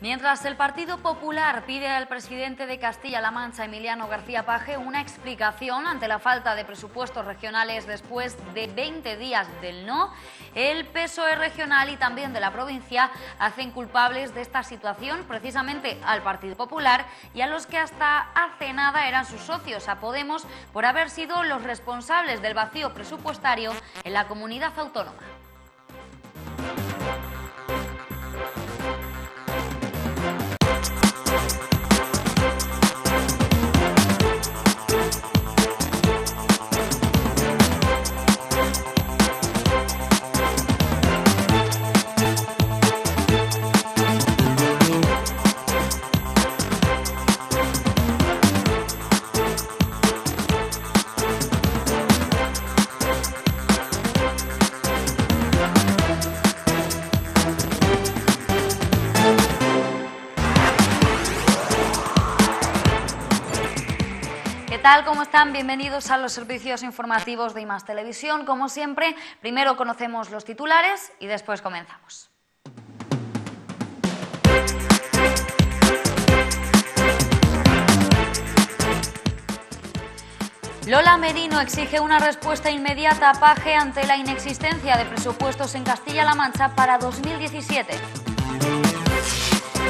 Mientras el Partido Popular pide al presidente de Castilla-La Mancha, Emiliano García Paje, una explicación ante la falta de presupuestos regionales después de 20 días del no, el PSOE regional y también de la provincia hacen culpables de esta situación precisamente al Partido Popular y a los que hasta hace nada eran sus socios, a Podemos, por haber sido los responsables del vacío presupuestario en la comunidad autónoma. ¿Cómo están? Bienvenidos a los servicios informativos de IMAS Televisión. Como siempre, primero conocemos los titulares y después comenzamos. Lola Merino exige una respuesta inmediata a Paje ante la inexistencia de presupuestos en Castilla-La Mancha para 2017.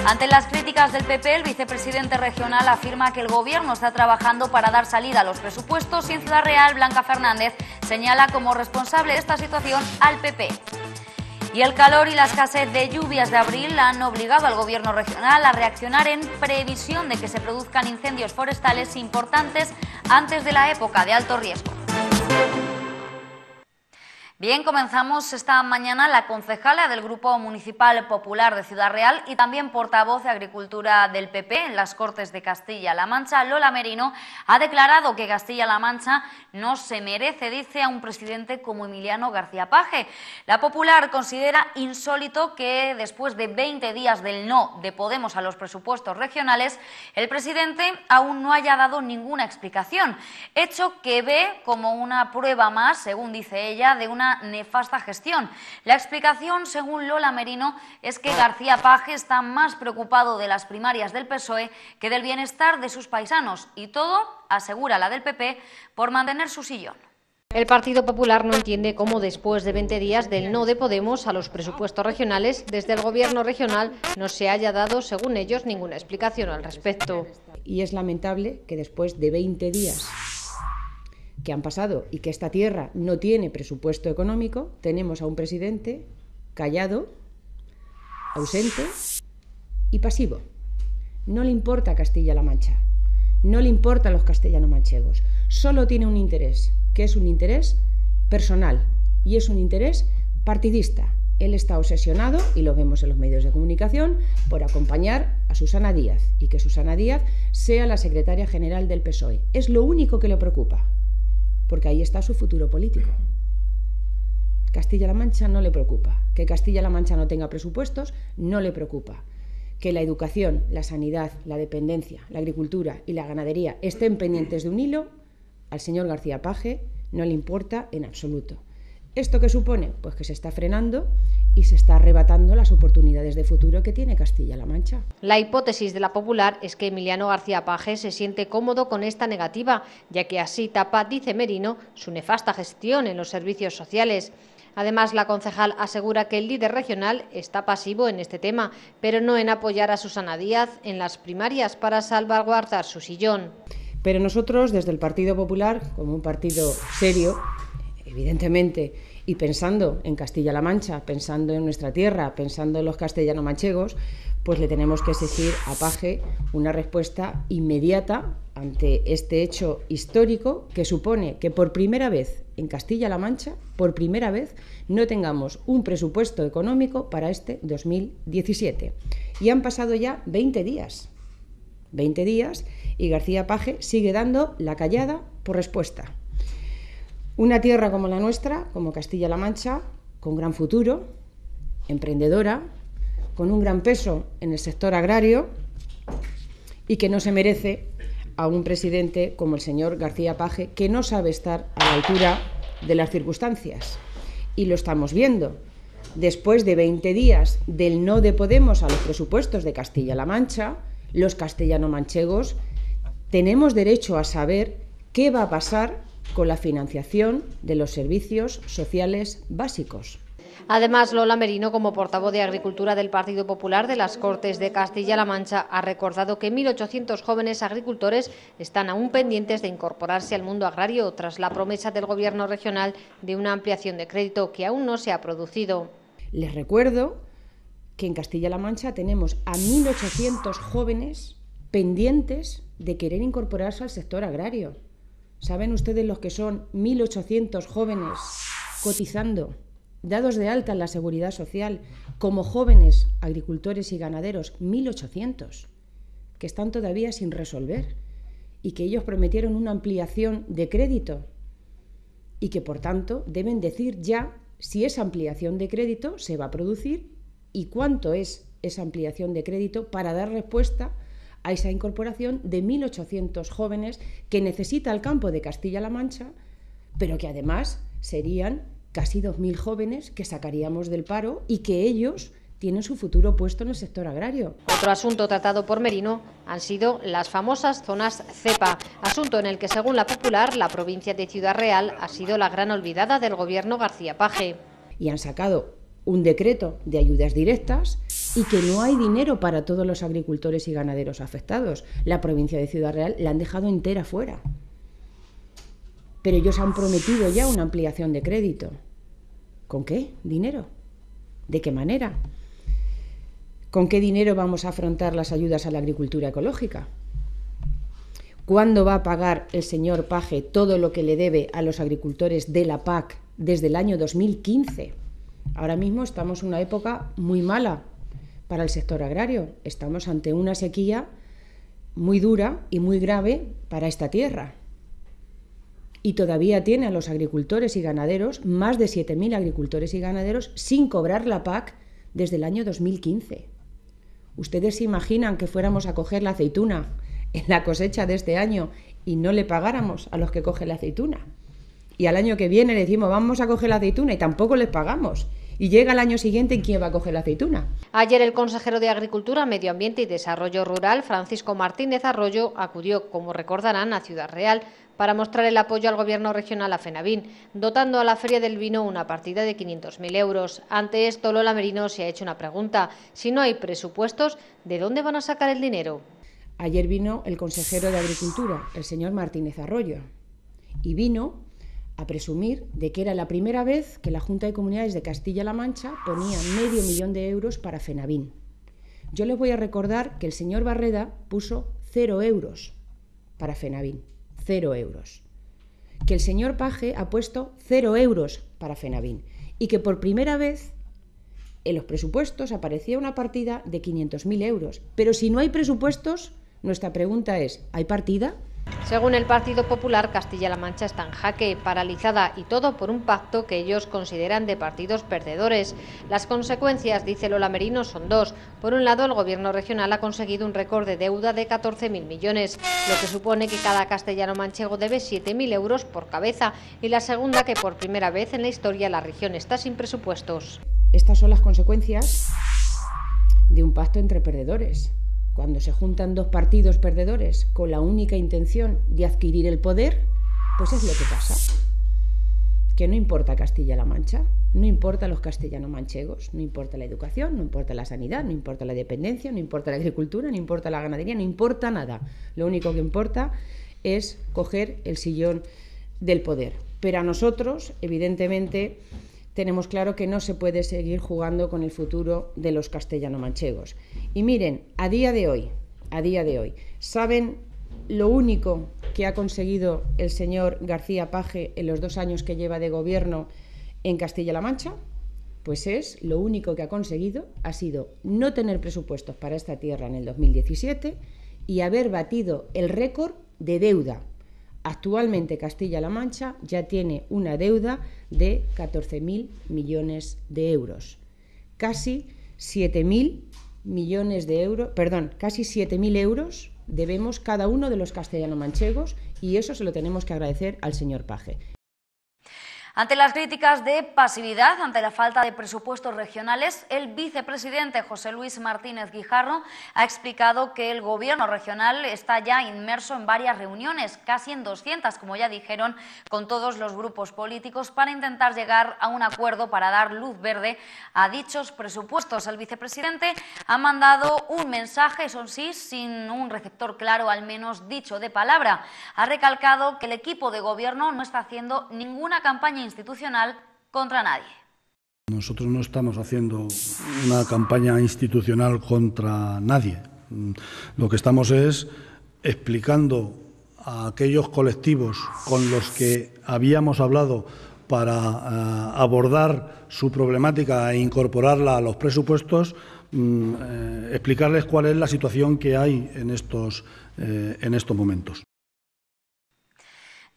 Ante las críticas del PP, el vicepresidente regional afirma que el Gobierno está trabajando para dar salida a los presupuestos y en Ciudad Real, Blanca Fernández señala como responsable de esta situación al PP. Y el calor y la escasez de lluvias de abril han obligado al gobierno regional a reaccionar en previsión de que se produzcan incendios forestales importantes antes de la época de alto riesgo. Bien, comenzamos esta mañana la concejala del Grupo Municipal Popular de Ciudad Real y también portavoz de Agricultura del PP en las Cortes de Castilla-La Mancha, Lola Merino, ha declarado que Castilla-La Mancha no se merece, dice, a un presidente como Emiliano García Page. La Popular considera insólito que después de 20 días del no de Podemos a los presupuestos regionales, el presidente aún no haya dado ninguna explicación, hecho que ve como una prueba más, según dice ella, de una nefasta gestión. La explicación, según Lola Merino, es que García Paje está más preocupado de las primarias del PSOE que del bienestar de sus paisanos y todo, asegura la del PP, por mantener su sillón. El Partido Popular no entiende cómo después de 20 días del no de Podemos a los presupuestos regionales, desde el Gobierno regional no se haya dado, según ellos, ninguna explicación al respecto. Y es lamentable que después de 20 días que han pasado y que esta tierra no tiene presupuesto económico, tenemos a un presidente callado, ausente y pasivo. No le importa Castilla-La Mancha, no le importan los castellanos manchegos, solo tiene un interés, que es un interés personal y es un interés partidista. Él está obsesionado, y lo vemos en los medios de comunicación, por acompañar a Susana Díaz y que Susana Díaz sea la secretaria general del PSOE. Es lo único que le preocupa porque ahí está su futuro político. Castilla-La Mancha no le preocupa. Que Castilla-La Mancha no tenga presupuestos no le preocupa. Que la educación, la sanidad, la dependencia, la agricultura y la ganadería estén pendientes de un hilo, al señor García Paje no le importa en absoluto. ¿Esto qué supone? Pues que se está frenando y se está arrebatando las oportunidades de futuro que tiene Castilla-La Mancha. La hipótesis de la popular es que Emiliano García Paje se siente cómodo con esta negativa, ya que así tapa, dice Merino, su nefasta gestión en los servicios sociales. Además, la concejal asegura que el líder regional está pasivo en este tema, pero no en apoyar a Susana Díaz en las primarias para salvaguardar su sillón. Pero nosotros, desde el Partido Popular, como un partido serio, evidentemente y pensando en Castilla-La Mancha, pensando en nuestra tierra, pensando en los castellano-manchegos, pues le tenemos que exigir a Paje una respuesta inmediata ante este hecho histórico que supone que por primera vez en Castilla-La Mancha, por primera vez, no tengamos un presupuesto económico para este 2017. Y han pasado ya 20 días. 20 días y García Paje sigue dando la callada por respuesta. Una tierra como la nuestra, como Castilla-La Mancha, con gran futuro, emprendedora, con un gran peso en el sector agrario y que no se merece a un presidente como el señor García Page, que no sabe estar a la altura de las circunstancias. Y lo estamos viendo. Después de 20 días del no de Podemos a los presupuestos de Castilla-La Mancha, los castellano-manchegos tenemos derecho a saber qué va a pasar con la financiación de los servicios sociales básicos. Además, Lola Merino, como portavoz de Agricultura del Partido Popular de las Cortes de Castilla-La Mancha, ha recordado que 1.800 jóvenes agricultores están aún pendientes de incorporarse al mundo agrario tras la promesa del Gobierno regional de una ampliación de crédito que aún no se ha producido. Les recuerdo que en Castilla-La Mancha tenemos a 1.800 jóvenes pendientes de querer incorporarse al sector agrario. ¿Saben ustedes los que son 1.800 jóvenes cotizando, dados de alta en la seguridad social, como jóvenes agricultores y ganaderos? 1.800, que están todavía sin resolver y que ellos prometieron una ampliación de crédito y que, por tanto, deben decir ya si esa ampliación de crédito se va a producir y cuánto es esa ampliación de crédito para dar respuesta a esa incorporación de 1.800 jóvenes que necesita el campo de Castilla-La Mancha, pero que además serían casi 2.000 jóvenes que sacaríamos del paro y que ellos tienen su futuro puesto en el sector agrario. Otro asunto tratado por Merino han sido las famosas zonas cepa, asunto en el que, según la popular, la provincia de Ciudad Real ha sido la gran olvidada del gobierno García Paje. Y han sacado un decreto de ayudas directas y que no hay dinero para todos los agricultores y ganaderos afectados. La provincia de Ciudad Real la han dejado entera fuera. Pero ellos han prometido ya una ampliación de crédito. ¿Con qué? ¿Dinero? ¿De qué manera? ¿Con qué dinero vamos a afrontar las ayudas a la agricultura ecológica? ¿Cuándo va a pagar el señor Paje todo lo que le debe a los agricultores de la PAC desde el año 2015? Ahora mismo estamos en una época muy mala para el sector agrario. Estamos ante una sequía muy dura y muy grave para esta tierra. Y todavía tiene a los agricultores y ganaderos, más de 7.000 agricultores y ganaderos, sin cobrar la PAC desde el año 2015. ¿Ustedes se imaginan que fuéramos a coger la aceituna en la cosecha de este año y no le pagáramos a los que cogen la aceituna? Y al año que viene le decimos, vamos a coger la aceituna y tampoco les pagamos y llega el año siguiente en quién va a coger la aceituna. Ayer el consejero de Agricultura, Medio Ambiente y Desarrollo Rural, Francisco Martínez Arroyo, acudió, como recordarán, a Ciudad Real para mostrar el apoyo al Gobierno regional a FENAVIN, dotando a la Feria del Vino una partida de 500.000 euros. Ante esto, Lola Merino se ha hecho una pregunta. Si no hay presupuestos, ¿de dónde van a sacar el dinero? Ayer vino el consejero de Agricultura, el señor Martínez Arroyo, y vino a presumir de que era la primera vez que la Junta de Comunidades de Castilla-La Mancha ponía medio millón de euros para Fenavín. Yo les voy a recordar que el señor Barreda puso cero euros para Fenavín, cero euros. Que el señor Paje ha puesto cero euros para Fenavín y que por primera vez en los presupuestos aparecía una partida de 500.000 euros. Pero si no hay presupuestos, nuestra pregunta es, ¿hay partida? Según el Partido Popular, Castilla-La Mancha está en jaque, paralizada y todo por un pacto que ellos consideran de partidos perdedores. Las consecuencias, dice Lola Merino, son dos. Por un lado, el Gobierno regional ha conseguido un récord de deuda de 14.000 millones, lo que supone que cada castellano manchego debe 7.000 euros por cabeza, y la segunda, que por primera vez en la historia la región está sin presupuestos. Estas son las consecuencias de un pacto entre perdedores cuando se juntan dos partidos perdedores con la única intención de adquirir el poder, pues es lo que pasa. Que no importa Castilla-La Mancha, no importa los castellanos manchegos, no importa la educación, no importa la sanidad, no importa la dependencia, no importa la agricultura, no importa la ganadería, no importa nada. Lo único que importa es coger el sillón del poder. Pero a nosotros, evidentemente, tenemos claro que no se puede seguir jugando con el futuro de los castellano-manchegos. Y miren, a día de hoy, a día de hoy, ¿saben lo único que ha conseguido el señor García Paje en los dos años que lleva de gobierno en Castilla-La Mancha? Pues es lo único que ha conseguido ha sido no tener presupuestos para esta tierra en el 2017 y haber batido el récord de deuda Actualmente Castilla-La Mancha ya tiene una deuda de 14.000 millones de euros, casi 7.000 millones de euros, perdón, casi euros debemos cada uno de los castellano-manchegos y eso se lo tenemos que agradecer al señor Paje. Ante las críticas de pasividad, ante la falta de presupuestos regionales, el vicepresidente José Luis Martínez Guijarro ha explicado que el gobierno regional está ya inmerso en varias reuniones, casi en 200, como ya dijeron, con todos los grupos políticos para intentar llegar a un acuerdo para dar luz verde a dichos presupuestos. El vicepresidente ha mandado un mensaje, eso sí, sin un receptor claro, al menos dicho de palabra. Ha recalcado que el equipo de gobierno no está haciendo ninguna campaña institucional contra nadie. Nosotros no estamos haciendo una campaña institucional contra nadie. Lo que estamos es explicando a aquellos colectivos con los que habíamos hablado para eh, abordar su problemática e incorporarla a los presupuestos, mm, eh, explicarles cuál es la situación que hay en estos, eh, en estos momentos.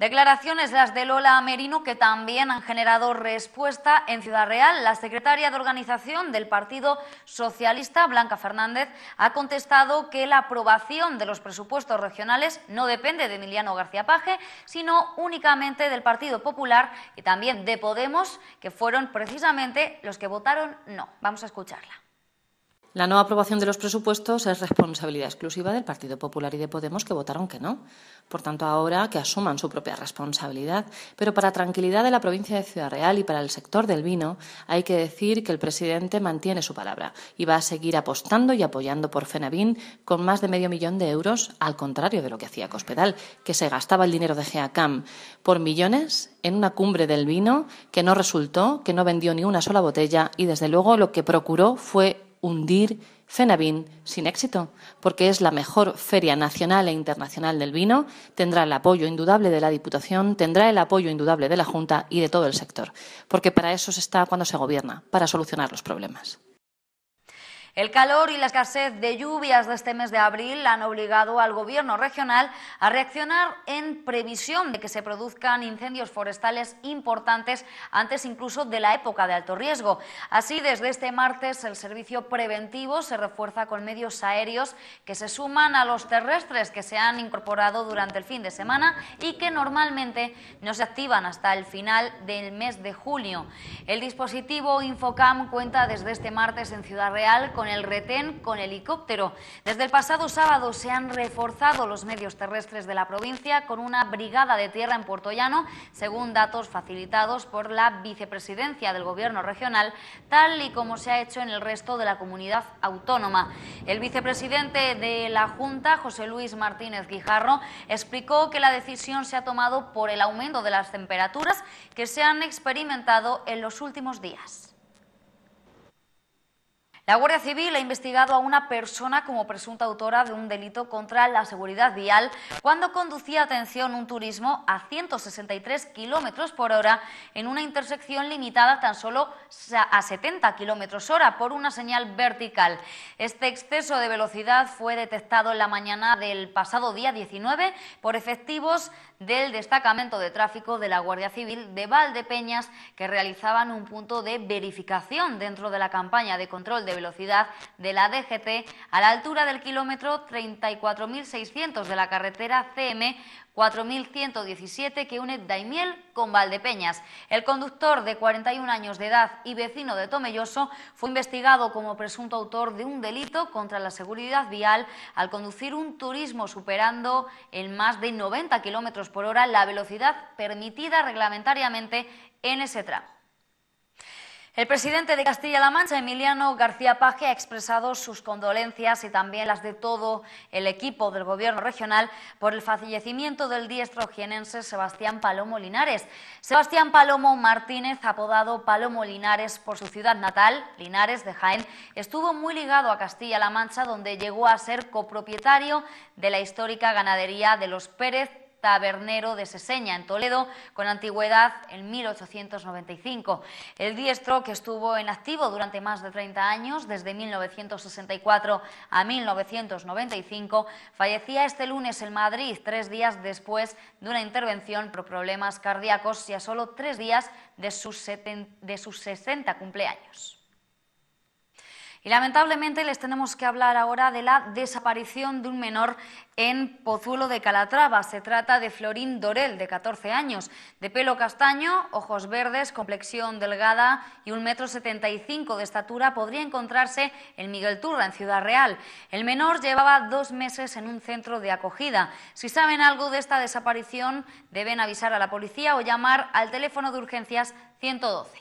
Declaraciones las de Lola Merino que también han generado respuesta en Ciudad Real. La secretaria de organización del Partido Socialista, Blanca Fernández, ha contestado que la aprobación de los presupuestos regionales no depende de Emiliano García Paje, sino únicamente del Partido Popular y también de Podemos, que fueron precisamente los que votaron no. Vamos a escucharla. La no aprobación de los presupuestos es responsabilidad exclusiva del Partido Popular y de Podemos, que votaron que no. Por tanto, ahora que asuman su propia responsabilidad. Pero para tranquilidad de la provincia de Ciudad Real y para el sector del vino, hay que decir que el presidente mantiene su palabra y va a seguir apostando y apoyando por Fenavín con más de medio millón de euros, al contrario de lo que hacía Cospedal, que se gastaba el dinero de GEACAM por millones en una cumbre del vino que no resultó, que no vendió ni una sola botella y, desde luego, lo que procuró fue hundir Fenavín sin éxito, porque es la mejor feria nacional e internacional del vino, tendrá el apoyo indudable de la Diputación, tendrá el apoyo indudable de la Junta y de todo el sector, porque para eso se está cuando se gobierna, para solucionar los problemas. El calor y la escasez de lluvias de este mes de abril han obligado al Gobierno regional a reaccionar en previsión de que se produzcan incendios forestales importantes antes incluso de la época de alto riesgo. Así, desde este martes, el servicio preventivo se refuerza con medios aéreos que se suman a los terrestres que se han incorporado durante el fin de semana y que normalmente no se activan hasta el final del mes de julio... El dispositivo Infocam cuenta desde este martes en Ciudad Real con el retén, con helicóptero. Desde el pasado sábado se han reforzado los medios terrestres de la provincia con una brigada de tierra en Puertollano, según datos facilitados por la vicepresidencia del Gobierno regional, tal y como se ha hecho en el resto de la comunidad autónoma. El vicepresidente de la Junta, José Luis Martínez Guijarro, explicó que la decisión se ha tomado por el aumento de las temperaturas que se han experimentado en los últimos días. La Guardia Civil ha investigado a una persona como presunta autora de un delito contra la seguridad vial cuando conducía, atención, un turismo a 163 kilómetros por hora en una intersección limitada tan solo a 70 kilómetros hora por una señal vertical. Este exceso de velocidad fue detectado en la mañana del pasado día 19 por efectivos del destacamento de tráfico de la Guardia Civil de Valdepeñas que realizaban un punto de verificación dentro de la campaña de control de velocidad de la DGT a la altura del kilómetro 34.600 de la carretera CM 4117 que une Daimiel con Valdepeñas. El conductor de 41 años de edad y vecino de Tomelloso fue investigado como presunto autor de un delito contra la seguridad vial al conducir un turismo superando en más de 90 kilómetros por hora la velocidad permitida reglamentariamente en ese tramo. El presidente de Castilla-La Mancha, Emiliano García Paje, ha expresado sus condolencias y también las de todo el equipo del Gobierno regional por el fallecimiento del diestro jienense Sebastián Palomo Linares. Sebastián Palomo Martínez, apodado Palomo Linares por su ciudad natal, Linares de Jaén, estuvo muy ligado a Castilla-La Mancha, donde llegó a ser copropietario de la histórica ganadería de los Pérez tabernero de Seseña, en Toledo, con antigüedad en 1895. El diestro, que estuvo en activo durante más de 30 años, desde 1964 a 1995, fallecía este lunes en Madrid, tres días después de una intervención por problemas cardíacos y a solo tres días de sus, de sus 60 cumpleaños. Y lamentablemente les tenemos que hablar ahora de la desaparición de un menor en Pozuelo de Calatrava. Se trata de Florín Dorel, de 14 años, de pelo castaño, ojos verdes, complexión delgada y un metro de estatura. Podría encontrarse en Miguel Turra, en Ciudad Real. El menor llevaba dos meses en un centro de acogida. Si saben algo de esta desaparición, deben avisar a la policía o llamar al teléfono de urgencias 112.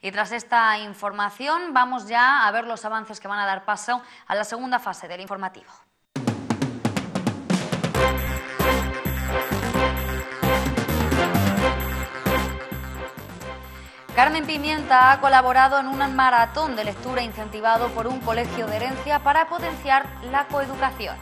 Y tras esta información vamos ya a ver los avances que van a dar paso a la segunda fase del informativo. Carmen Pimienta ha colaborado en un maratón de lectura incentivado por un colegio de herencia para potenciar la coeducación.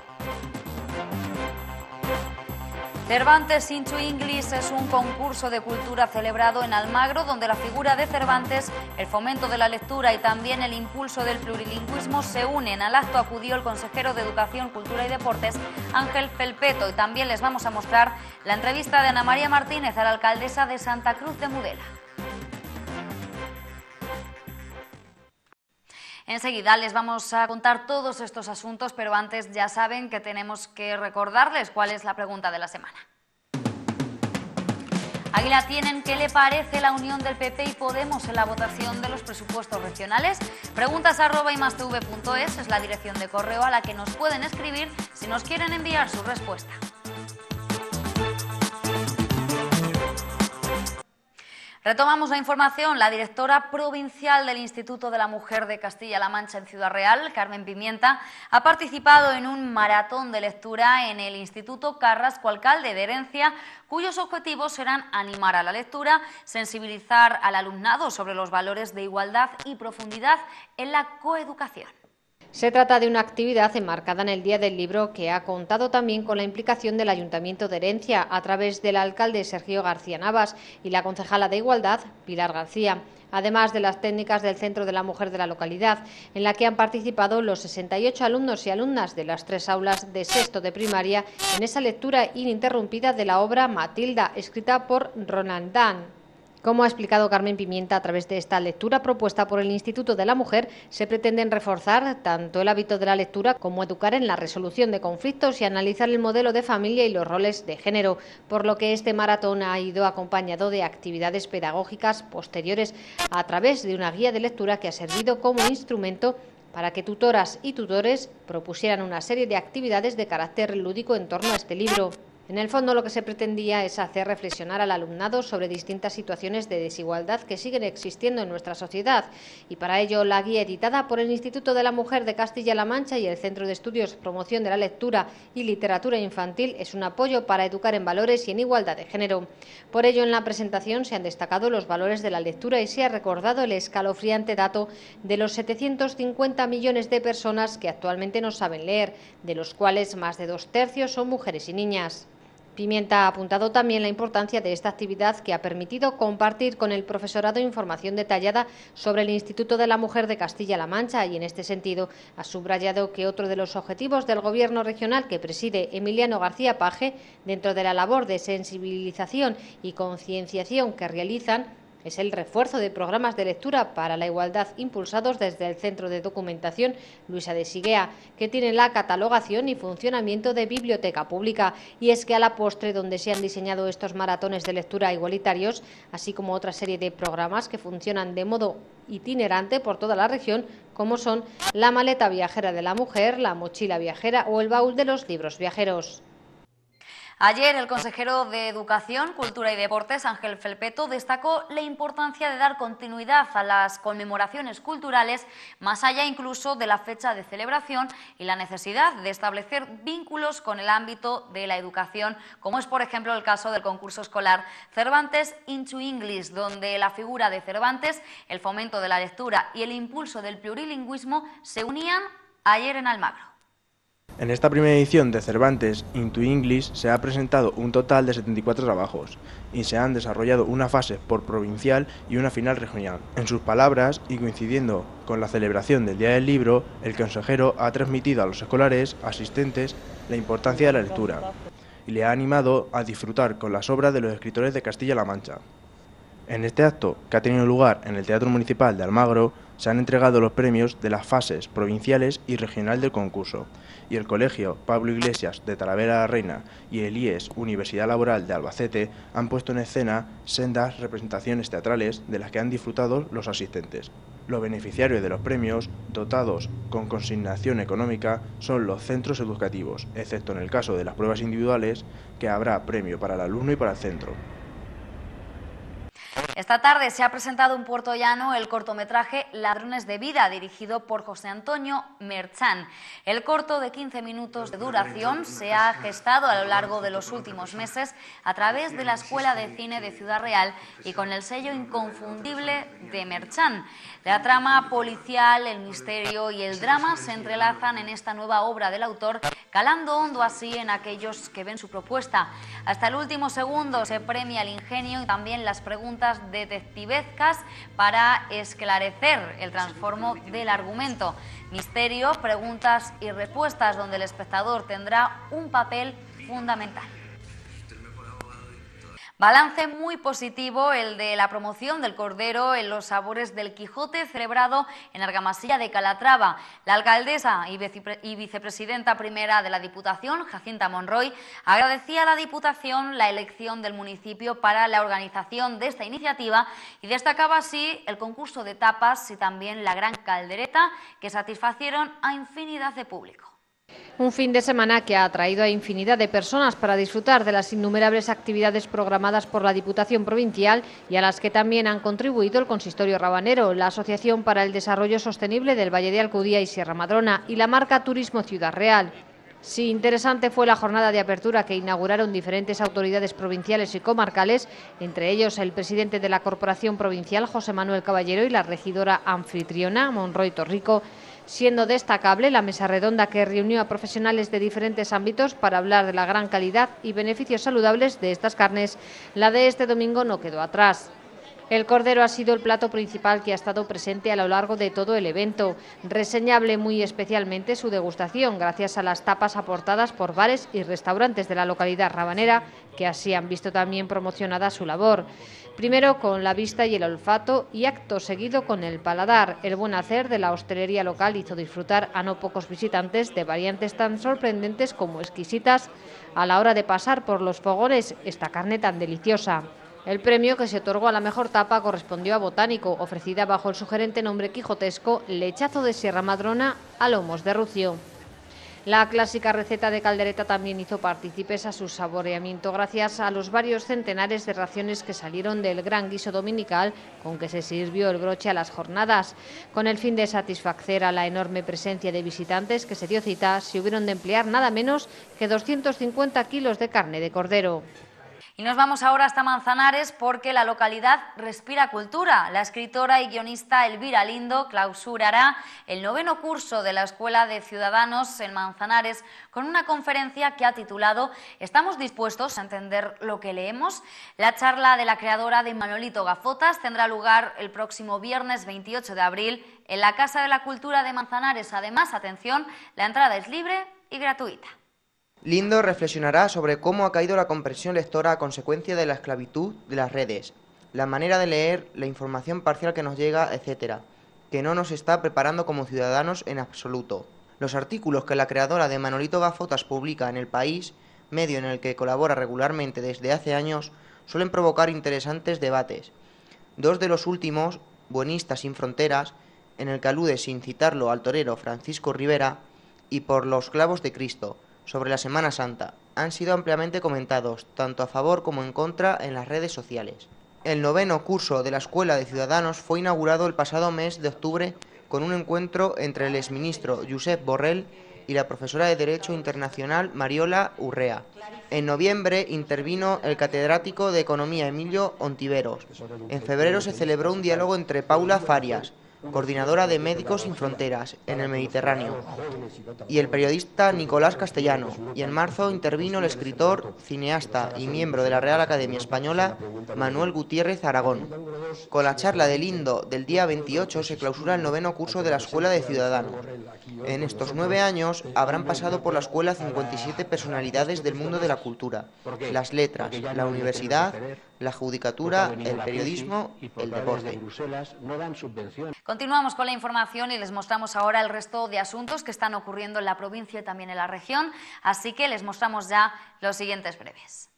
Cervantes Into English es un concurso de cultura celebrado en Almagro donde la figura de Cervantes, el fomento de la lectura y también el impulso del plurilingüismo se unen. Al acto acudió el consejero de Educación, Cultura y Deportes, Ángel Felpeto, y también les vamos a mostrar la entrevista de Ana María Martínez a la alcaldesa de Santa Cruz de Mudela. Enseguida les vamos a contar todos estos asuntos, pero antes ya saben que tenemos que recordarles cuál es la pregunta de la semana. Águila, tienen. ¿Qué le parece la unión del PP y Podemos en la votación de los presupuestos regionales? Preguntas y es la dirección de correo a la que nos pueden escribir si nos quieren enviar su respuesta. Retomamos la información. La directora provincial del Instituto de la Mujer de Castilla-La Mancha en Ciudad Real, Carmen Pimienta, ha participado en un maratón de lectura en el Instituto Carrasco Alcalde de Herencia, cuyos objetivos serán animar a la lectura, sensibilizar al alumnado sobre los valores de igualdad y profundidad en la coeducación. Se trata de una actividad enmarcada en el Día del Libro que ha contado también con la implicación del Ayuntamiento de Herencia a través del alcalde Sergio García Navas y la concejala de Igualdad, Pilar García, además de las técnicas del Centro de la Mujer de la localidad, en la que han participado los 68 alumnos y alumnas de las tres aulas de sexto de primaria en esa lectura ininterrumpida de la obra Matilda, escrita por Ronan Dunn. Como ha explicado Carmen Pimienta, a través de esta lectura propuesta por el Instituto de la Mujer, se pretenden reforzar tanto el hábito de la lectura como educar en la resolución de conflictos y analizar el modelo de familia y los roles de género, por lo que este maratón ha ido acompañado de actividades pedagógicas posteriores a través de una guía de lectura que ha servido como instrumento para que tutoras y tutores propusieran una serie de actividades de carácter lúdico en torno a este libro. En el fondo lo que se pretendía es hacer reflexionar al alumnado sobre distintas situaciones de desigualdad que siguen existiendo en nuestra sociedad y para ello la guía editada por el Instituto de la Mujer de Castilla-La Mancha y el Centro de Estudios Promoción de la Lectura y Literatura Infantil es un apoyo para educar en valores y en igualdad de género. Por ello en la presentación se han destacado los valores de la lectura y se ha recordado el escalofriante dato de los 750 millones de personas que actualmente no saben leer, de los cuales más de dos tercios son mujeres y niñas. Pimienta ha apuntado también la importancia de esta actividad que ha permitido compartir con el profesorado información detallada sobre el Instituto de la Mujer de Castilla-La Mancha y en este sentido ha subrayado que otro de los objetivos del Gobierno regional que preside Emiliano García Paje dentro de la labor de sensibilización y concienciación que realizan es el refuerzo de programas de lectura para la igualdad impulsados desde el Centro de Documentación Luisa de Siguea, que tiene la catalogación y funcionamiento de biblioteca pública. Y es que a la postre, donde se han diseñado estos maratones de lectura igualitarios, así como otra serie de programas que funcionan de modo itinerante por toda la región, como son la maleta viajera de la mujer, la mochila viajera o el baúl de los libros viajeros. Ayer el consejero de Educación, Cultura y Deportes, Ángel Felpeto, destacó la importancia de dar continuidad a las conmemoraciones culturales, más allá incluso de la fecha de celebración y la necesidad de establecer vínculos con el ámbito de la educación, como es por ejemplo el caso del concurso escolar Cervantes Into English, donde la figura de Cervantes, el fomento de la lectura y el impulso del plurilingüismo se unían ayer en Almagro. En esta primera edición de Cervantes Into English se ha presentado un total de 74 trabajos y se han desarrollado una fase por provincial y una final regional. En sus palabras, y coincidiendo con la celebración del Día del Libro, el consejero ha transmitido a los escolares asistentes la importancia de la lectura y le ha animado a disfrutar con las obras de los escritores de Castilla-La Mancha. En este acto, que ha tenido lugar en el Teatro Municipal de Almagro, se han entregado los premios de las fases provinciales y regional del concurso, y el Colegio Pablo Iglesias de Talavera la Reina y el IES Universidad Laboral de Albacete han puesto en escena sendas representaciones teatrales de las que han disfrutado los asistentes. Los beneficiarios de los premios, dotados con consignación económica, son los centros educativos, excepto en el caso de las pruebas individuales, que habrá premio para el alumno y para el centro. Esta tarde se ha presentado en Puerto Llano el cortometraje Ladrones de Vida, dirigido por José Antonio Merchán. El corto de 15 minutos de duración se ha gestado a lo largo de los últimos meses a través de la Escuela de Cine de Ciudad Real y con el sello inconfundible de Merchán. La trama policial, el misterio y el drama se entrelazan en esta nueva obra del autor, calando hondo así en aquellos que ven su propuesta. Hasta el último segundo se premia el ingenio y también las preguntas detectivezcas para esclarecer el transformo del argumento. Misterio, preguntas y respuestas donde el espectador tendrá un papel fundamental. Balance muy positivo el de la promoción del cordero en los sabores del Quijote celebrado en Argamasilla de Calatrava. La alcaldesa y, vicepresidenta primera de la Diputación, Jacinta Monroy, agradecía a la Diputación la elección del municipio para la organización de esta iniciativa y destacaba así el concurso de tapas y también la gran caldereta que satisfacieron a infinidad de público. Un fin de semana que ha atraído a infinidad de personas para disfrutar de las innumerables actividades programadas por la Diputación Provincial y a las que también han contribuido el Consistorio Rabanero, la Asociación para el Desarrollo Sostenible del Valle de Alcudía y Sierra Madrona y la marca Turismo Ciudad Real. Sí, interesante fue la jornada de apertura que inauguraron diferentes autoridades provinciales y comarcales, entre ellos el presidente de la Corporación Provincial, José Manuel Caballero, y la regidora anfitriona, Monroy Torrico, siendo destacable la mesa redonda que reunió a profesionales de diferentes ámbitos para hablar de la gran calidad y beneficios saludables de estas carnes. La de este domingo no quedó atrás. El cordero ha sido el plato principal que ha estado presente a lo largo de todo el evento, reseñable muy especialmente su degustación gracias a las tapas aportadas por bares y restaurantes de la localidad rabanera, que así han visto también promocionada su labor. Primero con la vista y el olfato y acto seguido con el paladar. El buen hacer de la hostelería local hizo disfrutar a no pocos visitantes de variantes tan sorprendentes como exquisitas a la hora de pasar por los fogones esta carne tan deliciosa. El premio que se otorgó a la mejor tapa correspondió a Botánico, ofrecida bajo el sugerente nombre quijotesco Lechazo de Sierra Madrona a lomos de Rucio. La clásica receta de caldereta también hizo partícipes a su saboreamiento gracias a los varios centenares de raciones que salieron del gran guiso dominical con que se sirvió el broche a las jornadas. Con el fin de satisfacer a la enorme presencia de visitantes que se dio cita, si hubieron de emplear nada menos que 250 kilos de carne de cordero. Y nos vamos ahora hasta Manzanares porque la localidad respira cultura. La escritora y guionista Elvira Lindo clausurará el noveno curso de la Escuela de Ciudadanos en Manzanares con una conferencia que ha titulado ¿Estamos dispuestos a entender lo que leemos? La charla de la creadora de Manolito Gafotas tendrá lugar el próximo viernes 28 de abril en la Casa de la Cultura de Manzanares. Además, atención, la entrada es libre y gratuita. Lindo reflexionará sobre cómo ha caído la comprensión lectora a consecuencia de la esclavitud de las redes, la manera de leer, la información parcial que nos llega, etcétera, que no nos está preparando como ciudadanos en absoluto. Los artículos que la creadora de Manolito Gafotas publica en El País, medio en el que colabora regularmente desde hace años, suelen provocar interesantes debates. Dos de los últimos, Buenistas sin Fronteras, en el que alude sin citarlo al torero Francisco Rivera, y por los clavos de Cristo, sobre la Semana Santa han sido ampliamente comentados, tanto a favor como en contra, en las redes sociales. El noveno curso de la Escuela de Ciudadanos fue inaugurado el pasado mes de octubre con un encuentro entre el exministro Josep Borrell y la profesora de Derecho Internacional Mariola Urrea. En noviembre intervino el catedrático de Economía Emilio Ontiveros. En febrero se celebró un diálogo entre Paula Farias, coordinadora de Médicos Sin Fronteras en el Mediterráneo, y el periodista Nicolás Castellano, y en marzo intervino el escritor, cineasta y miembro de la Real Academia Española Manuel Gutiérrez Aragón. Con la charla del Lindo del día 28 se clausura el noveno curso de la Escuela de Ciudadanos. En estos nueve años habrán pasado por la escuela 57 personalidades del mundo de la cultura, las letras, la universidad, la judicatura, el periodismo, el deporte. Continuamos con la información y les mostramos ahora el resto de asuntos que están ocurriendo en la provincia y también en la región, así que les mostramos ya los siguientes breves.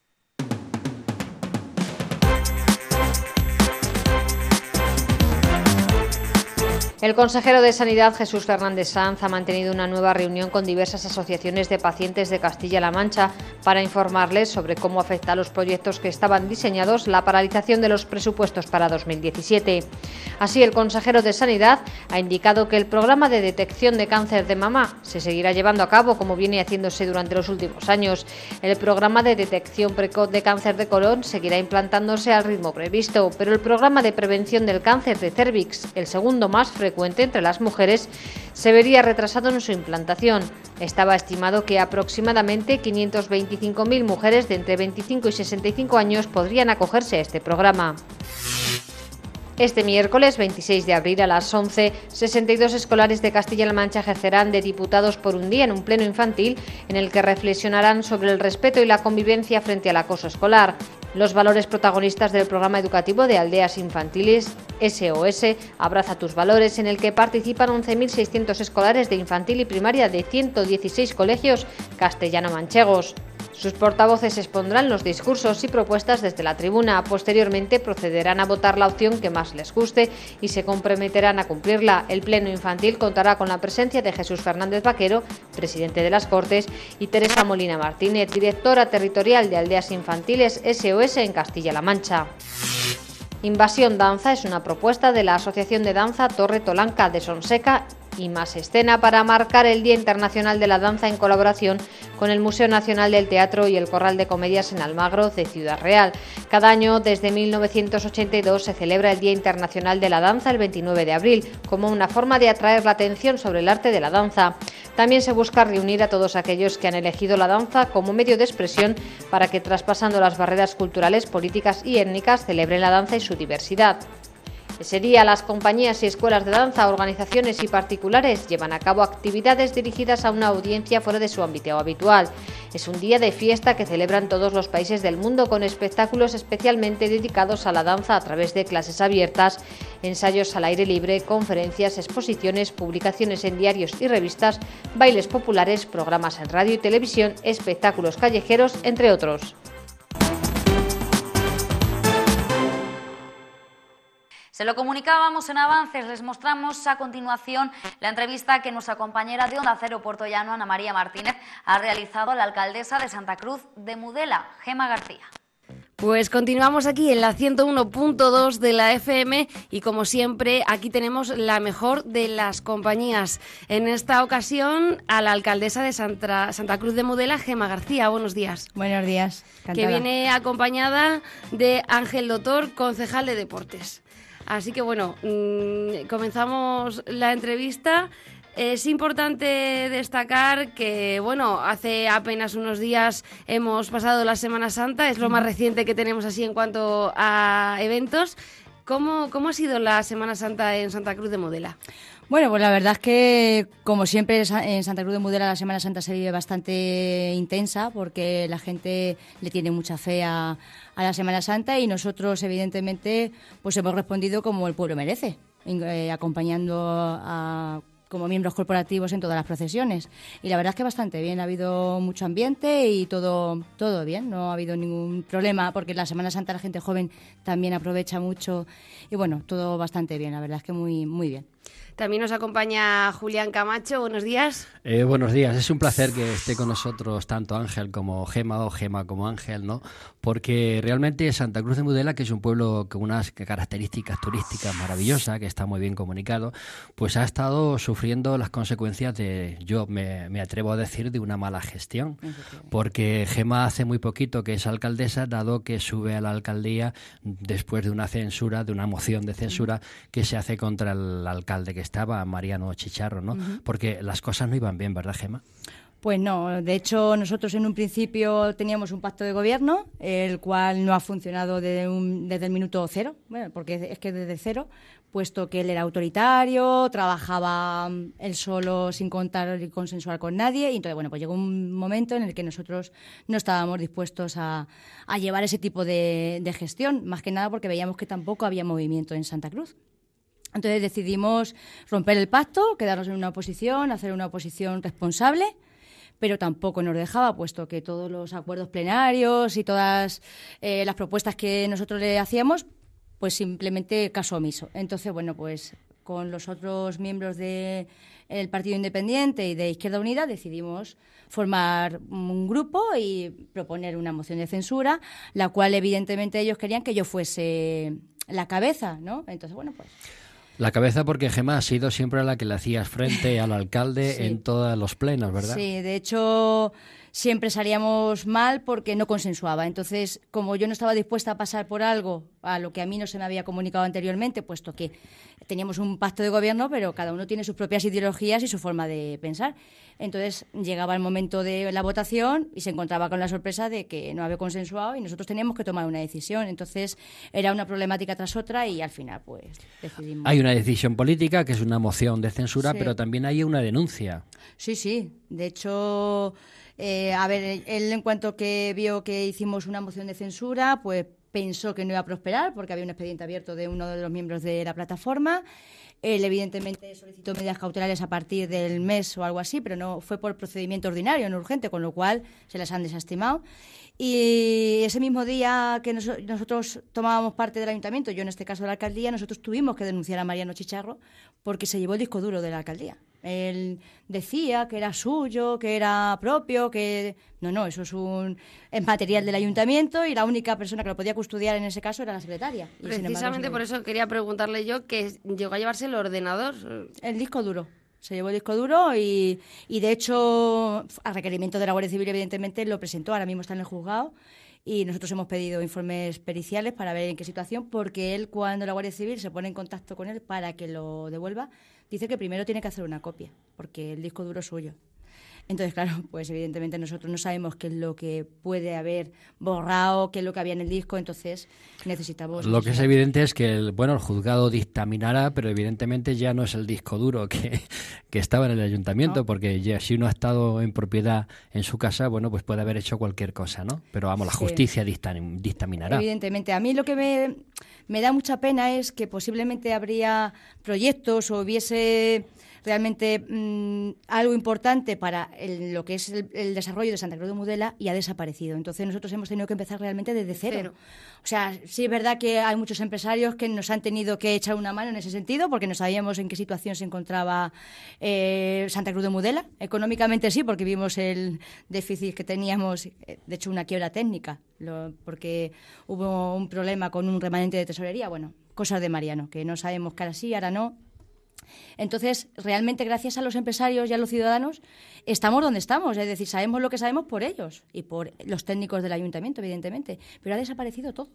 El consejero de Sanidad, Jesús Fernández Sanz, ha mantenido una nueva reunión con diversas asociaciones de pacientes de Castilla-La Mancha para informarles sobre cómo afecta a los proyectos que estaban diseñados la paralización de los presupuestos para 2017. Así, el consejero de Sanidad ha indicado que el programa de detección de cáncer de mama se seguirá llevando a cabo como viene haciéndose durante los últimos años. El programa de detección precoz de cáncer de colon seguirá implantándose al ritmo previsto, pero el programa de prevención del cáncer de cervix, el segundo más frecuente, cuenta entre las mujeres, se vería retrasado en su implantación. Estaba estimado que aproximadamente 525.000 mujeres de entre 25 y 65 años podrían acogerse a este programa. Este miércoles 26 de abril a las 11, 62 escolares de Castilla-La Mancha ejercerán de diputados por un día en un pleno infantil en el que reflexionarán sobre el respeto y la convivencia frente al acoso escolar. Los valores protagonistas del programa educativo de Aldeas Infantiles SOS Abraza tus valores, en el que participan 11.600 escolares de infantil y primaria de 116 colegios castellano-manchegos. Sus portavoces expondrán los discursos y propuestas desde la tribuna. Posteriormente procederán a votar la opción que más les guste y se comprometerán a cumplirla. El Pleno Infantil contará con la presencia de Jesús Fernández Vaquero, presidente de las Cortes, y Teresa Molina Martínez, directora territorial de Aldeas Infantiles SOS en Castilla-La Mancha. Invasión Danza es una propuesta de la Asociación de Danza Torre Tolanca de Sonseca y más escena para marcar el Día Internacional de la Danza en colaboración con el Museo Nacional del Teatro y el Corral de Comedias en Almagro de Ciudad Real. Cada año, desde 1982, se celebra el Día Internacional de la Danza el 29 de abril, como una forma de atraer la atención sobre el arte de la danza. También se busca reunir a todos aquellos que han elegido la danza como medio de expresión para que, traspasando las barreras culturales, políticas y étnicas, celebren la danza y su diversidad. Ese día las compañías y escuelas de danza, organizaciones y particulares llevan a cabo actividades dirigidas a una audiencia fuera de su ámbito habitual. Es un día de fiesta que celebran todos los países del mundo con espectáculos especialmente dedicados a la danza a través de clases abiertas, ensayos al aire libre, conferencias, exposiciones, publicaciones en diarios y revistas, bailes populares, programas en radio y televisión, espectáculos callejeros, entre otros. Se lo comunicábamos en avances, les mostramos a continuación la entrevista que nuestra compañera de Onda Cero Portollano, Ana María Martínez, ha realizado a la alcaldesa de Santa Cruz de Mudela, Gema García. Pues continuamos aquí en la 101.2 de la FM y como siempre aquí tenemos la mejor de las compañías. En esta ocasión a la alcaldesa de Santa, Cruz de Mudela, Gema García. Buenos días. Buenos días. Que viene acompañada de Ángel Dotor, concejal de Deportes. Así que bueno, mm, comenzamos la entrevista. Es importante destacar que, bueno, hace apenas unos días hemos pasado la Semana Santa, es lo más reciente que tenemos así en cuanto a eventos. ¿Cómo, ha sido la Semana Santa en Santa Cruz de Modela? Bueno, pues la verdad es que, como siempre, en Santa Cruz de Modela la Semana Santa se vive bastante intensa porque la gente le tiene mucha fe a, a la Semana Santa y nosotros evidentemente pues hemos respondido como el pueblo merece, eh, acompañando como miembros corporativos en todas las procesiones. Y la verdad es que bastante bien, ha habido mucho ambiente y todo, todo bien, no ha habido ningún problema, porque la Semana Santa la gente joven también aprovecha mucho y bueno, todo bastante bien, la verdad es que muy, muy bien. También nos acompaña Julián Camacho. Buenos días. Eh, buenos días. Es un placer que esté con nosotros tanto Ángel como Gema o Gema como Ángel, ¿no? Porque realmente Santa Cruz de Mudela, que es un pueblo con unas características turísticas maravillosas, que está muy bien comunicado, pues ha estado sufriendo las consecuencias de, yo me, me atrevo a decir, de una mala gestión. Porque Gema hace muy poquito que es alcaldesa, dado que sube a la alcaldía después de una censura, de una moción de censura que se hace contra el alcalde de que estaba, Mariano Chicharro, ¿no? Porque las cosas no iban bien, ¿verdad, Gema? Pues no, de hecho nosotros en un principio teníamos un pacto de gobierno, el cual no ha funcionado desde, el minuto cero, porque es que desde cero, puesto que él era autoritario, trabajaba mm, él solo sin contar y consensuar con nadie, y entonces, bueno, pues llegó un momento en el que nosotros no estábamos dispuestos a, llevar ese tipo de gestión, más que nada porque veíamos que tampoco había movimiento en Santa Cruz. Entonces decidimos romper el pacto, quedarnos en una oposición, hacer una oposición responsable, pero tampoco nos dejaba, puesto que todos los acuerdos plenarios y todas eh, las propuestas que nosotros le hacíamos, pues simplemente caso omiso. Entonces, bueno, pues con los otros miembros del de Partido Independiente y de Izquierda Unida decidimos formar un grupo y proponer una moción de censura, la cual evidentemente ellos querían que yo fuese la cabeza, ¿no? Entonces, bueno, pues... La cabeza porque Gemma ha sido siempre la que le hacías frente al alcalde en todos los plenos, ¿verdad? Sí, de hecho siempre salíamos mal porque no consensuaba. Entonces, como yo no estaba dispuesta a pasar por algo a lo que a mí no se me había comunicado anteriormente, puesto que teníamos un pacto de gobierno, pero cada uno tiene sus propias ideologías y su forma de pensar. Entonces, llegaba el momento de la votación y se encontraba con la sorpresa de que no había consensuado y nosotros teníamos que tomar una decisión. Entonces, era una problemática tras otra y al final, pues, decidimos. Hay una decisión política que es una moción de censura, pero también hay una denuncia. Sí, sí. De hecho, eh, a ver, él en cuanto que vio que hicimos una moción de censura, pues pensó que no iba a prosperar porque había un expediente abierto de uno de los miembros de la plataforma. Él evidentemente solicitó medidas cautelares a partir del mes o algo así, pero no fue por procedimiento ordinario, no urgente, con lo cual se las han desestimado. Y ese mismo día que nosotros tomábamos parte del ayuntamiento, yo en este caso de la alcaldía, nosotros tuvimos que denunciar a Mariano Chicharro porque se llevó el disco duro de la alcaldía. Él decía que era suyo, que era propio, que... No, no, eso es un material del ayuntamiento y la única persona que lo podía custodiar en ese caso era la secretaria. Precisamente por eso quería preguntarle yo que llegó a llevarse el ordenador. El disco duro. Se llevó el disco duro y, y de hecho, a requerimiento de la Guardia Civil, evidentemente, lo presentó. Ahora mismo está en el juzgado y nosotros hemos pedido informes periciales para ver en qué situación, porque él, cuando la Guardia Civil se pone en contacto con él para que lo devuelva, Dice que primero tiene que hacer una copia, porque el disco duro es suyo. Entonces, claro, pues evidentemente nosotros no sabemos qué es lo que puede haber borrado, qué es lo que había en el disco, entonces necesitamos... Lo que es evidente es que, el, bueno, el juzgado dictaminará, pero evidentemente ya no es el disco duro que, estaba en el ayuntamiento, porque ya si uno ha estado en propiedad en su casa, bueno, pues puede haber hecho cualquier cosa, ¿no? Pero vamos, la justicia dictaminará. Evidentemente, a mí lo que me, me da mucha pena es que posiblemente habría proyectos o hubiese realmente mm, algo importante para lo que es el, desarrollo de Santa Cruz de Mudela y ha desaparecido. Entonces nosotros hemos tenido que empezar realmente desde cero. O sea, sí es verdad que hay muchos empresarios que nos han tenido que echar una mano en ese sentido porque no sabíamos en qué situación se encontraba eh, Santa Cruz de Mudela. Económicamente sí, porque vimos el déficit que teníamos, eh, de hecho una quiebra técnica, porque hubo un problema con un remanente de tesorería. Bueno, cosas de Mariano, que no sabemos que ahora sí, ahora no, entonces, realmente gracias a los empresarios y a los ciudadanos estamos donde estamos, es decir, sabemos lo que sabemos por ellos y por los técnicos del ayuntamiento, evidentemente, pero ha desaparecido todo.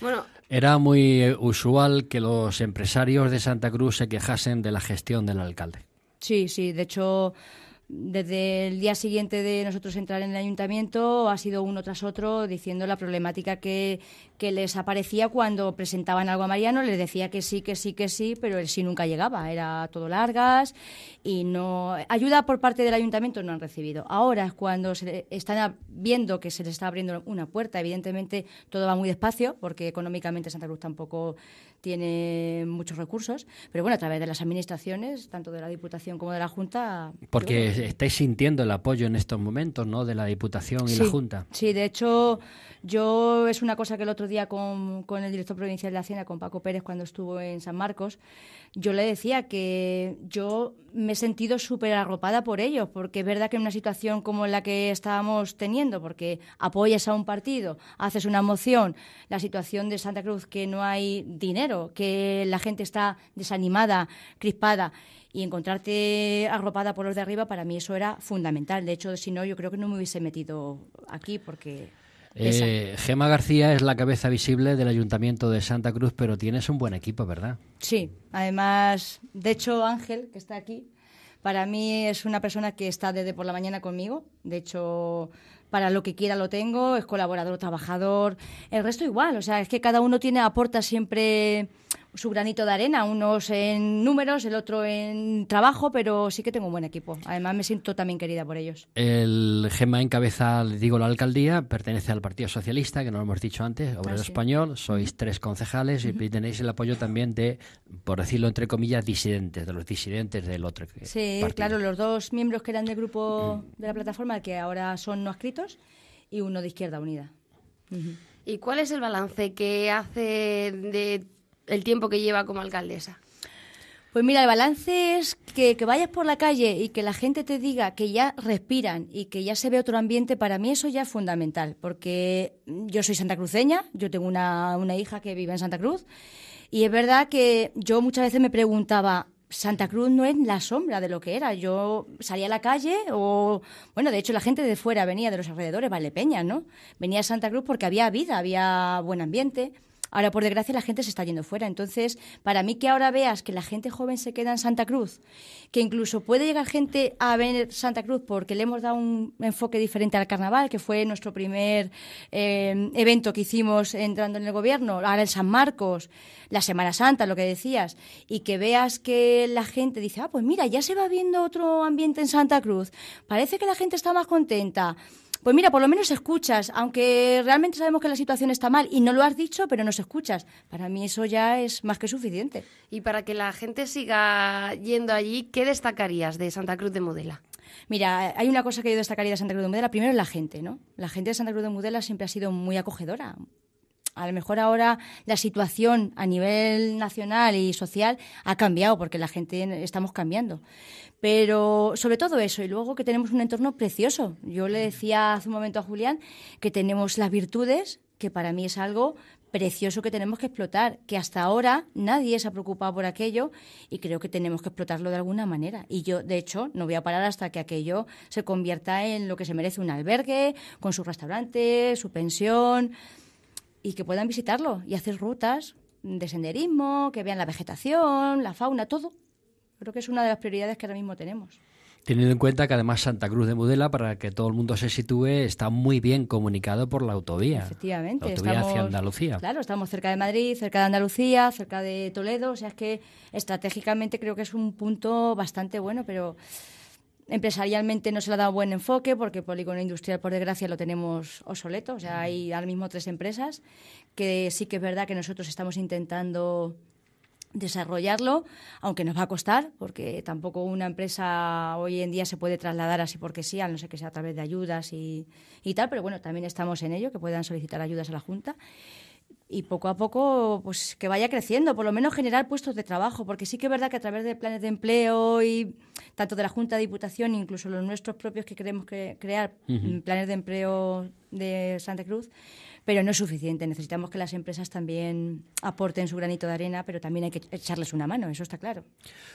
Bueno, Era muy eh, usual que los empresarios de Santa Cruz se quejasen de la gestión del alcalde. Sí, sí, de hecho desde el día siguiente de nosotros entrar en el ayuntamiento ha sido uno tras otro diciendo la problemática que, les aparecía cuando presentaban algo a Mariano, les decía que sí, que sí, que sí, pero el sí nunca llegaba, era todo largas y no ayuda por parte del ayuntamiento no han recibido. Ahora es cuando están viendo que se les está abriendo una puerta, evidentemente todo va muy despacio porque económicamente Santa Cruz tampoco tiene muchos recursos, pero bueno, a través de las administraciones, tanto de la Diputación como de la Junta. Porque estáis sintiendo el apoyo en estos momentos, ¿no? De la Diputación y la Junta. Sí, de hecho, yo es una cosa que el otro día con, el director provincial de Hacienda, con Paco Pérez, cuando estuvo en San Marcos, yo le decía que yo me he sentido súper arropada por ellos, porque es verdad que en una situación como la que estábamos teniendo, porque apoyas a un partido, haces una moción, la situación de Santa Cruz que no hay dinero que la gente está desanimada, crispada, y encontrarte arropada por los de arriba, para mí eso era fundamental. De hecho, si no, yo creo que no me hubiese metido aquí porque... Eh, Gema García es la cabeza visible del Ayuntamiento de Santa Cruz, pero tienes un buen equipo, ¿verdad? Sí, además, de hecho, Ángel, que está aquí, para mí es una persona que está desde por la mañana conmigo. De hecho, para lo que quiera lo tengo, es colaborador, trabajador, el resto igual, o sea, es que cada uno tiene aporta siempre su granito de arena, unos en números, el otro en trabajo, pero sí que tengo un buen equipo. Además, me siento también querida por ellos. El Gema encabeza, le digo, la alcaldía, pertenece al Partido Socialista, que no lo hemos dicho antes, Obrero Español, sois tres concejales y tenéis el apoyo también de, por decirlo entre comillas, disidentes, de los disidentes del otro. Sí, claro, los dos miembros que eran del grupo de la plataforma, que ahora son no escritos, y uno de Izquierda Unida. ¿Y cuál es el balance que hace de el tiempo que lleva como alcaldesa? Pues mira, el balance es que, vayas por la calle y que la gente te diga que ya respiran y que ya se ve otro ambiente, para mí eso ya es fundamental, porque yo soy santacruceña, yo tengo una, una hija que vive en Santa Cruz, y es verdad que yo muchas veces me preguntaba, Santa Cruz no es la sombra de lo que era. Yo salía a la calle o, bueno, de hecho la gente de fuera venía de los alrededores, Vale Peña, ¿no? Venía a Santa Cruz porque había vida, había buen ambiente. Ahora, por desgracia, la gente se está yendo fuera. Entonces, para mí que ahora veas que la gente joven se queda en Santa Cruz, que incluso puede llegar gente a ver Santa Cruz porque le hemos dado un enfoque diferente al carnaval, que fue nuestro primer eh, evento que hicimos entrando en el gobierno, ahora en San Marcos, la Semana Santa, lo que decías, y que veas que la gente dice, ah, pues mira, ya se va viendo otro ambiente en Santa Cruz, parece que la gente está más contenta. Pues mira, por lo menos escuchas, aunque realmente sabemos que la situación está mal y no lo has dicho, pero nos escuchas. Para mí eso ya es más que suficiente. Y para que la gente siga yendo allí, ¿qué destacarías de Santa Cruz de Modela? Mira, hay una cosa que yo destacaría de Santa Cruz de Modela. Primero, la gente, ¿no? La gente de Santa Cruz de Modela siempre ha sido muy acogedora, a lo mejor ahora la situación a nivel nacional y social ha cambiado porque la gente estamos cambiando. Pero sobre todo eso, y luego que tenemos un entorno precioso. Yo le decía hace un momento a Julián que tenemos las virtudes, que para mí es algo precioso que tenemos que explotar, que hasta ahora nadie se ha preocupado por aquello y creo que tenemos que explotarlo de alguna manera. Y yo, de hecho, no voy a parar hasta que aquello se convierta en lo que se merece un albergue, con su restaurante, su pensión, y que puedan visitarlo y hacer rutas de senderismo, que vean la vegetación, la fauna, todo. Creo que es una de las prioridades que ahora mismo tenemos. Teniendo en cuenta que además Santa Cruz de Mudela, para que todo el mundo se sitúe, está muy bien comunicado por la autovía. Efectivamente. La autovía hacia Andalucía. Claro, estamos cerca de Madrid, cerca de Andalucía, cerca de Toledo. O sea, es que estratégicamente creo que es un punto bastante bueno, pero Empresarialmente no se le ha dado buen enfoque porque polígono industrial, por desgracia, lo tenemos obsoleto. O sea, mm. hay ahora mismo tres empresas que sí que es verdad que nosotros estamos intentando desarrollarlo, aunque nos va a costar, porque tampoco una empresa hoy en día se puede trasladar así porque sí, a no sé que sea a través de ayudas y, y tal, pero bueno, también estamos en ello, que puedan solicitar ayudas a la Junta y poco a poco pues que vaya creciendo, por lo menos generar puestos de trabajo, porque sí que es verdad que a través de planes de empleo y tanto de la Junta de Diputación, incluso los nuestros propios que queremos crear, planes de empleo de Santa Cruz, pero no es suficiente. Necesitamos que las empresas también aporten su granito de arena, pero también hay que echarles una mano, eso está claro.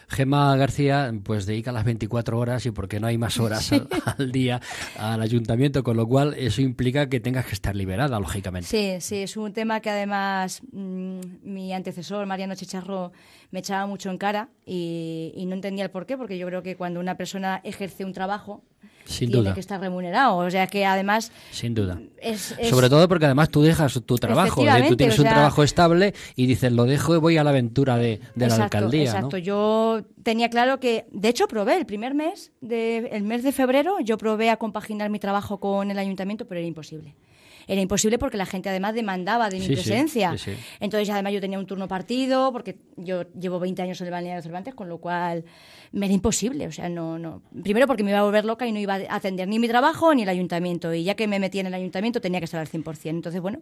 Gema García, pues dedica las 24 horas y porque no hay más horas al, día al ayuntamiento, con lo cual eso implica que tengas que estar liberada, lógicamente. Sí, sí, es un tema que además mm, mi antecesor, Mariano Chicharro, me echaba mucho en cara y, y no entendía el por qué, porque yo creo que cuando una persona ejerce un trabajo, sin duda. que estar remunerado. O sea que además. Sin duda. Sobre todo porque además tú dejas tu trabajo. ¿eh? Tú tienes un trabajo estable y dices, lo dejo y voy a la aventura de, la alcaldía. Exacto. Yo tenía claro que. De hecho, probé el primer mes, de, el mes de febrero, yo probé a compaginar mi trabajo con el ayuntamiento, pero era imposible era imposible porque la gente además demandaba de mi presencia. Entonces, además, yo tenía un turno partido porque yo llevo 20 años en el balneario de Cervantes, con lo cual me era imposible. O sea, no, no. Primero porque me iba a volver loca y no iba a atender ni mi trabajo ni el ayuntamiento. Y ya que me metí en el ayuntamiento, tenía que estar al 100%. Entonces, bueno,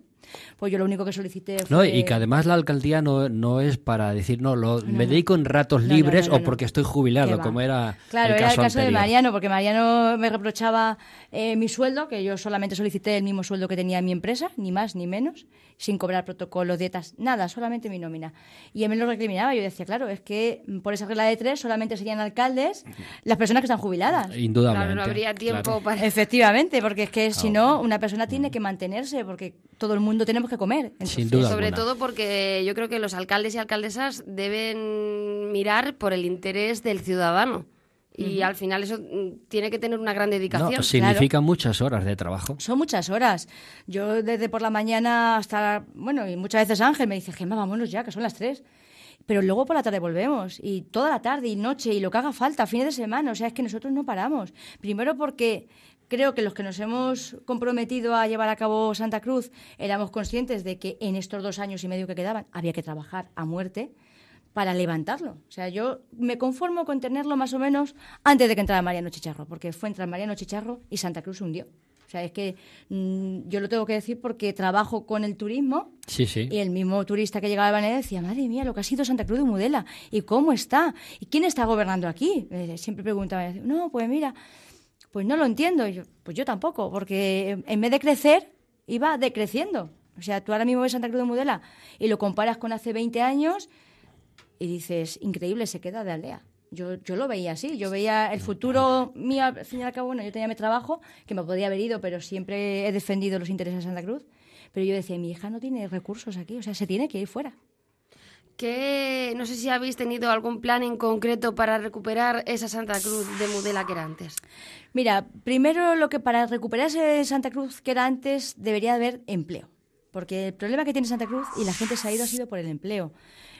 pues yo lo único que solicité fue. No, y que además la alcaldía no, no es para decir, no, lo, me dedico en ratos libres o porque estoy jubilado, como era. Claro, caso era el caso de Mariano, porque Mariano me reprochaba eh, mi sueldo, que yo solamente solicité el mismo sueldo que tenía a mi empresa, ni más ni menos, sin cobrar protocolo, dietas, nada, solamente mi nómina. Y él me lo recriminaba, yo decía, claro, es que por esa regla de tres solamente serían alcaldes las personas que están jubiladas. Indudablemente. no habría tiempo para... Efectivamente, porque es que si no, una persona mm. tiene que mantenerse, porque todo el mundo tenemos que comer. Sobre todo porque yo creo que los alcaldes y alcaldesas deben mirar por el interés del ciudadano. Y al final eso mm, tiene que tener una gran dedicación. No, significa muchas horas de trabajo. Son muchas horas. Yo desde por la mañana hasta, bueno, y muchas veces Ángel me dice, Gemma, vámonos ya, que son las tres. Pero luego por la tarde volvemos, y toda la tarde y noche, y lo que haga falta, fines de semana. O sea, es que nosotros no paramos. Primero porque creo que los que nos hemos comprometido a llevar a cabo Santa Cruz éramos conscientes de que en estos dos años y medio que quedaban había que trabajar a muerte para levantarlo. O sea, yo me conformo con tenerlo más o menos antes de que entrara Mariano Chicharro, porque fue entrar Mariano Chicharro y Santa Cruz hundió. O sea, es que mm, yo lo tengo que decir porque trabajo con el turismo. Y el mismo turista que llegaba a Vanessa decía, madre mía, lo que ha sido Santa Cruz de Mudela, ¿y cómo está? ¿Y quién está gobernando aquí? Eh, siempre preguntaba, no, pues mira, pues no lo entiendo. yo, pues yo tampoco, porque en vez de crecer, iba decreciendo. O sea, tú ahora mismo ves Santa Cruz de Mudela y lo comparas con hace 20 años y dices, increíble, se queda de aldea. Yo, yo lo veía así, yo veía el futuro mío, al fin y bueno, yo tenía mi trabajo, que me podía haber ido, pero siempre he defendido los intereses de Santa Cruz. Pero yo decía, mi hija no tiene recursos aquí, o sea, se tiene que ir fuera. Que no sé si habéis tenido algún plan en concreto para recuperar esa Santa Cruz de Mudela que era antes. Mira, primero lo que para recuperarse Santa Cruz que era antes debería haber empleo. Porque el problema que tiene Santa Cruz y la gente se ha ido ha sido por el empleo.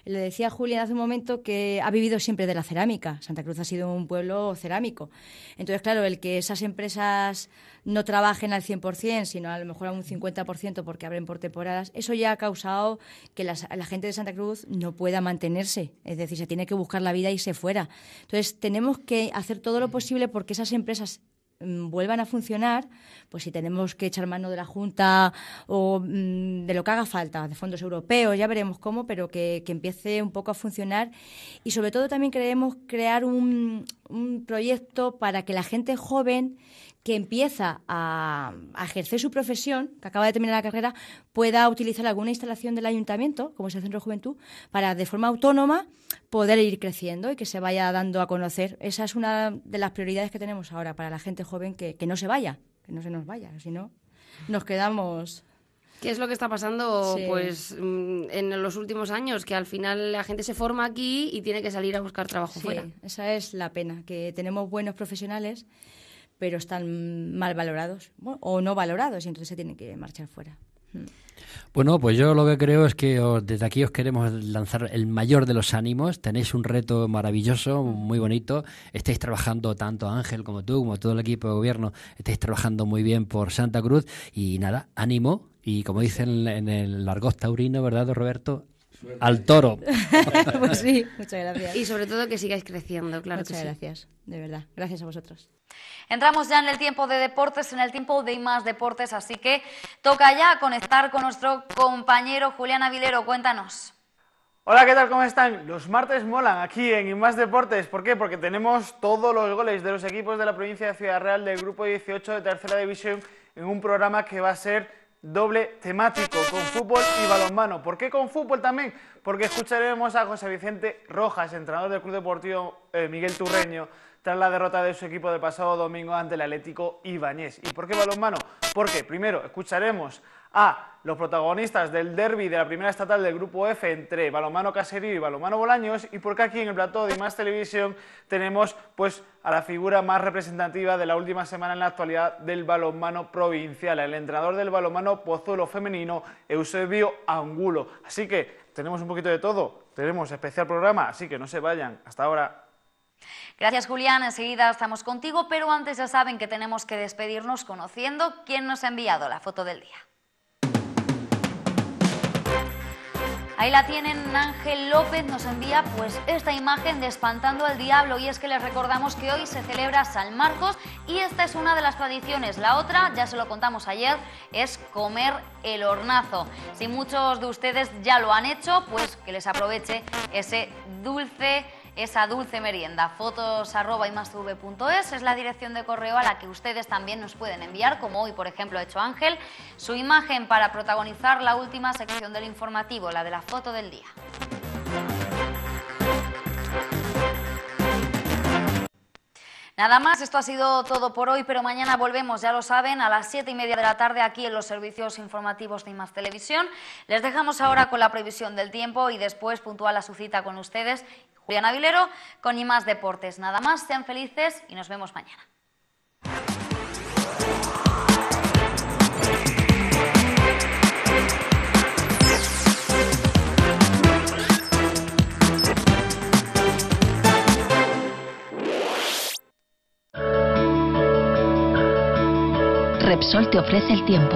Le decía Julia hace un momento que ha vivido siempre de la cerámica. Santa Cruz ha sido un pueblo cerámico. Entonces, claro, el que esas empresas no trabajen al 100%, sino a lo mejor a un 50% porque abren por temporadas, eso ya ha causado que la, la gente de Santa Cruz no pueda mantenerse. Es decir, se tiene que buscar la vida y se fuera. Entonces, tenemos que hacer todo lo posible porque esas empresas Mm, vuelvan a funcionar, pues si tenemos que echar mano de la Junta o mm, de lo que haga falta, de fondos europeos, ya veremos cómo, pero que, empiece un poco a funcionar. Y sobre todo también queremos crear un, un proyecto para que la gente joven que empieza a, ejercer su profesión, que acaba de terminar la carrera, pueda utilizar alguna instalación del ayuntamiento, como es el Centro de Juventud, para de forma autónoma poder ir creciendo y que se vaya dando a conocer. Esa es una de las prioridades que tenemos ahora para la gente joven, que, no se vaya, que no se nos vaya, si no nos quedamos ¿Qué es lo que está pasando pues mm, en los últimos años? Que al final la gente se forma aquí y tiene que salir a buscar trabajo sí, fuera. Esa es la pena, que tenemos buenos profesionales pero están mal valorados o no valorados y entonces se tienen que marchar fuera. Mm. Bueno, pues yo lo que creo es que desde aquí os queremos lanzar el mayor de los ánimos. Tenéis un reto maravilloso, mm. muy bonito. Estáis trabajando tanto Ángel como tú, como todo el equipo de gobierno. Estáis trabajando muy bien por Santa Cruz. Y nada, ánimo. Y como dicen en el argot taurino, ¿verdad, Roberto? al toro. pues sí, muchas gracias. Y sobre todo que sigáis creciendo, claro muchas gracias, de verdad. Gracias a vosotros. Entramos ya en el tiempo de deportes, en el tiempo de más deportes, así que toca ya conectar con nuestro compañero Julián Avilero. Cuéntanos. Hola, ¿qué tal? ¿Cómo están? Los martes molan aquí en InMás Deportes. ¿Por qué? Porque tenemos todos los goles de los equipos de la provincia de Ciudad Real del Grupo 18 de Tercera División en un programa que va a ser doble temático con fútbol y balonmano. ¿Por qué con fútbol también? Porque escucharemos a José Vicente Rojas, entrenador del Club Deportivo eh, Miguel Turreño, tras la derrota de su equipo del pasado domingo ante el Atlético Ibañez. ¿Y por qué balonmano? Porque primero escucharemos a. Los protagonistas del derby de la primera estatal del Grupo F entre Balomano Caserío y Balomano Bolaños y porque aquí en el plató de Más Televisión tenemos pues a la figura más representativa de la última semana en la actualidad del balonmano provincial, el entrenador del Balomano Pozuelo femenino Eusebio Angulo. Así que tenemos un poquito de todo, tenemos especial programa, así que no se vayan. Hasta ahora. Gracias Julián, enseguida estamos contigo, pero antes ya saben que tenemos que despedirnos conociendo quién nos ha enviado la foto del día. Ahí la tienen, Ángel López nos envía pues esta imagen de espantando al diablo y es que les recordamos que hoy se celebra San Marcos y esta es una de las tradiciones. La otra, ya se lo contamos ayer, es comer el hornazo. Si muchos de ustedes ya lo han hecho, pues que les aproveche ese dulce esa dulce merienda. Fotos .es, es la dirección de correo a la que ustedes también nos pueden enviar, como hoy, por ejemplo, ha hecho Ángel, su imagen para protagonizar la última sección del informativo, la de la foto del día. Nada más, esto ha sido todo por hoy, pero mañana volvemos, ya lo saben, a las 7 y media de la tarde aquí en los servicios informativos de IMAX Televisión. Les dejamos ahora con la previsión del tiempo y después puntual a su cita con ustedes Juliana Vilero con más Deportes. Nada más, sean felices y nos vemos mañana. Repsol te ofrece el tiempo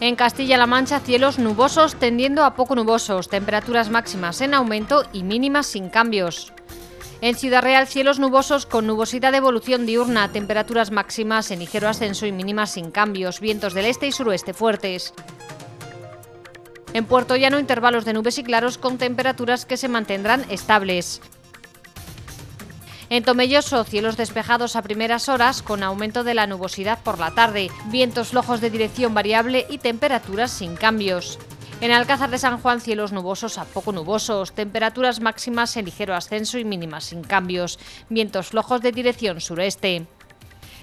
En Castilla-La Mancha, cielos nubosos tendiendo a poco nubosos, temperaturas máximas en aumento y mínimas sin cambios. En Ciudad Real, cielos nubosos con nubosidad de evolución diurna, temperaturas máximas en ligero ascenso y mínimas sin cambios, vientos del este y suroeste fuertes. En Puerto Llano, intervalos de nubes y claros con temperaturas que se mantendrán estables. En Tomelloso, cielos despejados a primeras horas con aumento de la nubosidad por la tarde, vientos flojos de dirección variable y temperaturas sin cambios. En Alcázar de San Juan, cielos nubosos a poco nubosos, temperaturas máximas en ligero ascenso y mínimas sin cambios, vientos flojos de dirección sureste.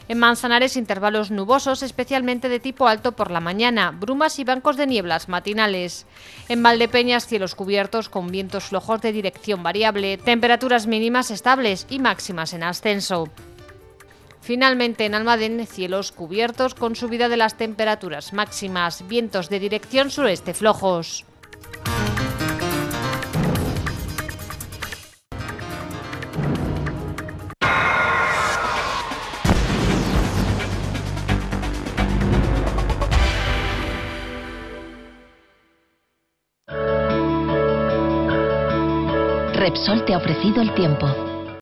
En Manzanares, intervalos nubosos, especialmente de tipo alto por la mañana, brumas y bancos de nieblas matinales. En Valdepeñas, cielos cubiertos con vientos flojos de dirección variable, temperaturas mínimas estables y máximas en ascenso. Finalmente, en Almadén, cielos cubiertos con subida de las temperaturas máximas, vientos de dirección sureste flojos. te ha ofrecido el tiempo.